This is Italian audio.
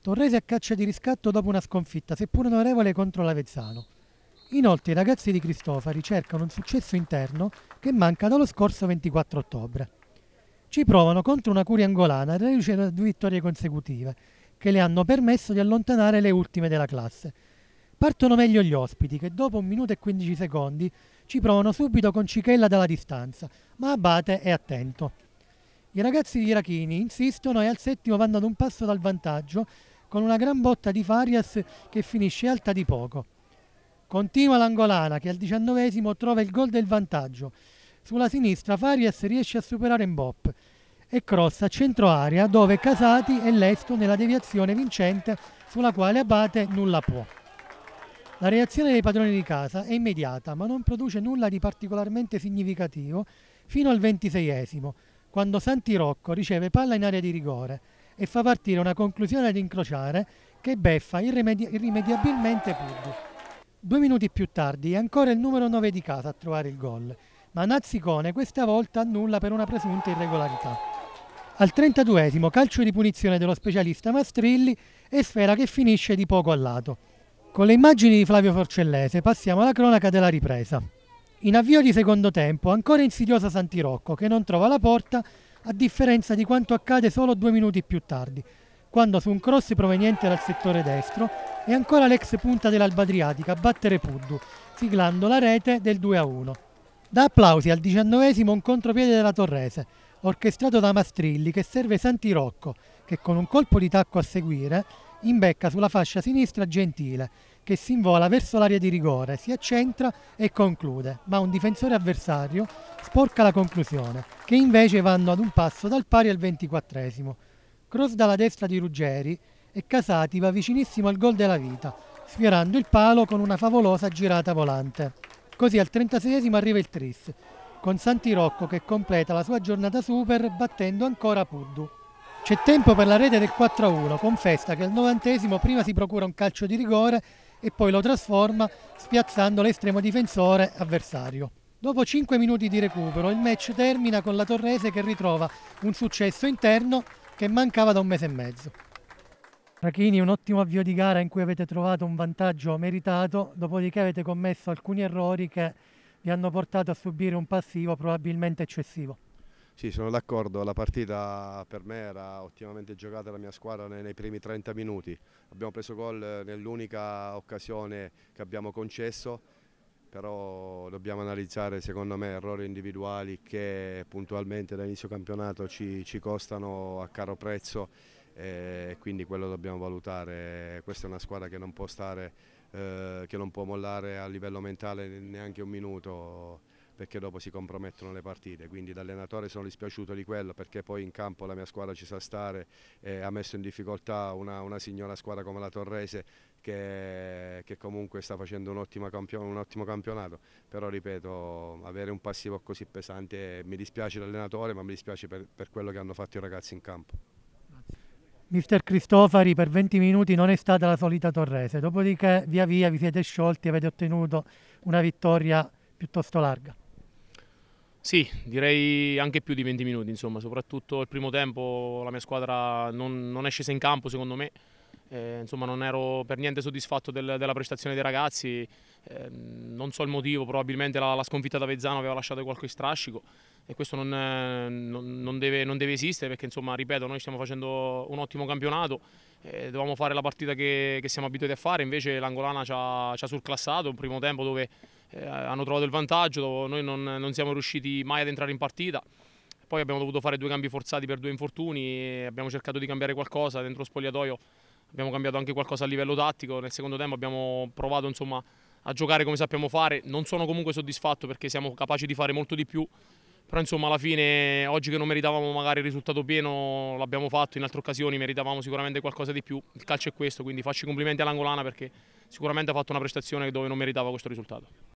Torresi a caccia di riscatto dopo una sconfitta, seppur onorevole, contro l'Avezzano. Inoltre i ragazzi di Cristofari cercano un successo interno che manca dallo scorso 24 ottobre. Ci provano contro una curia angolana e riuscire due vittorie consecutive, che le hanno permesso di allontanare le ultime della classe. Partono meglio gli ospiti, che dopo 1 minuto e 15 secondi ci provano subito con Cichella dalla distanza, ma Abate è attento. I ragazzi di irachini insistono e al settimo vanno ad un passo dal vantaggio con una gran botta di Farias che finisce alta di poco. Continua l'angolana che al diciannovesimo trova il gol del vantaggio. Sulla sinistra Farias riesce a superare Mbop e crossa a centro area dove Casati è lesto nella deviazione vincente sulla quale Abate nulla può. La reazione dei padroni di casa è immediata ma non produce nulla di particolarmente significativo fino al ventiseiesimo quando Santi Rocco riceve palla in area di rigore e fa partire una conclusione ad incrociare che beffa irrimedi irrimediabilmente Puddu. Due minuti più tardi è ancora il numero 9 di casa a trovare il gol, ma Nazzicone questa volta annulla per una presunta irregolarità. Al 32 calcio di punizione dello specialista Mastrilli e sfera che finisce di poco a lato. Con le immagini di Flavio Forcellese passiamo alla cronaca della ripresa. In avvio di secondo tempo, ancora insidiosa Santirocco che non trova la porta a differenza di quanto accade solo due minuti più tardi, quando su un cross proveniente dal settore destro è ancora l'ex punta dell'Albadriatica a battere Puddu, siglando la rete del 2-1. Da applausi al diciannovesimo un contropiede della Torrese, orchestrato da Mastrilli che serve Santirocco, che con un colpo di tacco a seguire imbecca sulla fascia sinistra Gentile, che si invola verso l'area di rigore, si accentra e conclude, ma un difensore avversario sporca la conclusione, che invece vanno ad un passo dal pari al 24 Cross dalla destra di Ruggeri e Casati va vicinissimo al gol della vita, sfiorando il palo con una favolosa girata volante. Così al 36 arriva il Tris, con Santi Rocco che completa la sua giornata super battendo ancora Puddu. C'è tempo per la rete del 4-1, con Festa che al 90 prima si procura un calcio di rigore e poi lo trasforma spiazzando l'estremo difensore avversario. Dopo 5 minuti di recupero il match termina con la Torrese che ritrova un successo interno che mancava da un mese e mezzo. Rachini, un ottimo avvio di gara in cui avete trovato un vantaggio meritato, dopodiché avete commesso alcuni errori che vi hanno portato a subire un passivo probabilmente eccessivo. Sì, sono d'accordo, la partita per me era ottimamente giocata la mia squadra nei, nei primi 30 minuti. Abbiamo preso gol eh, nell'unica occasione che abbiamo concesso, però dobbiamo analizzare secondo me errori individuali che puntualmente da inizio campionato ci, ci costano a caro prezzo eh, e quindi quello dobbiamo valutare. Questa è una squadra che non può, stare, eh, che non può mollare a livello mentale neanche un minuto perché dopo si compromettono le partite, quindi da allenatore sono dispiaciuto di quello perché poi in campo la mia squadra ci sa stare e ha messo in difficoltà una, una signora squadra come la Torrese che, che comunque sta facendo un ottimo, campion, un ottimo, campionato, però ripeto avere un passivo così pesante mi dispiace l'allenatore ma mi dispiace per, per quello che hanno fatto i ragazzi in campo. Mister Cristofari per 20 minuti non è stata la solita Torrese, dopodiché via via vi siete sciolti e avete ottenuto una vittoria piuttosto larga. Sì, direi anche più di 20 minuti, insomma, soprattutto il primo tempo la mia squadra non, non è scesa in campo secondo me, eh, insomma non ero per niente soddisfatto del, della prestazione dei ragazzi, eh, non so il motivo, probabilmente la, la sconfitta da Vezzano aveva lasciato qualche strascico e questo non, non, non, deve, non deve, esistere perché insomma, ripeto, noi stiamo facendo un ottimo campionato, eh, dovevamo fare la partita che, che, siamo abituati a fare, invece l'Angolana ci ha, ci ha surclassato, un primo tempo dove eh, hanno trovato il vantaggio, noi non, non, siamo riusciti mai ad entrare in partita. Poi abbiamo dovuto fare due cambi forzati per due infortuni, abbiamo cercato di cambiare qualcosa dentro lo spogliatoio, abbiamo cambiato anche qualcosa a livello tattico, nel secondo tempo abbiamo provato insomma, a giocare come sappiamo fare, non sono comunque soddisfatto perché siamo capaci di fare molto di più, però insomma alla fine oggi che non meritavamo magari il risultato pieno l'abbiamo fatto, in altre occasioni meritavamo sicuramente qualcosa di più, il calcio è questo, quindi faccio i complimenti all'Angolana perché sicuramente ha fatto una prestazione dove non meritava questo risultato.